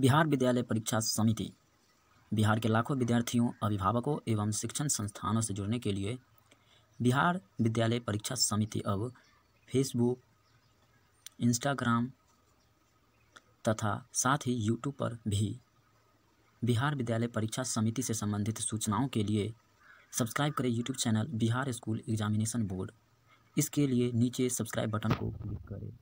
बिहार विद्यालय परीक्षा समिति बिहार के लाखों विद्यार्थियों अभिभावकों एवं शिक्षण संस्थानों से जुड़ने के लिए बिहार विद्यालय परीक्षा समिति अब फेसबुक इंस्टाग्राम तथा साथ ही यूट्यूब पर भी बिहार विद्यालय परीक्षा समिति से संबंधित सूचनाओं के लिए सब्सक्राइब करें YouTube channel Bihar school examination board इसके लिए नीचे सब्सक्राइब बटन को क्लिक करें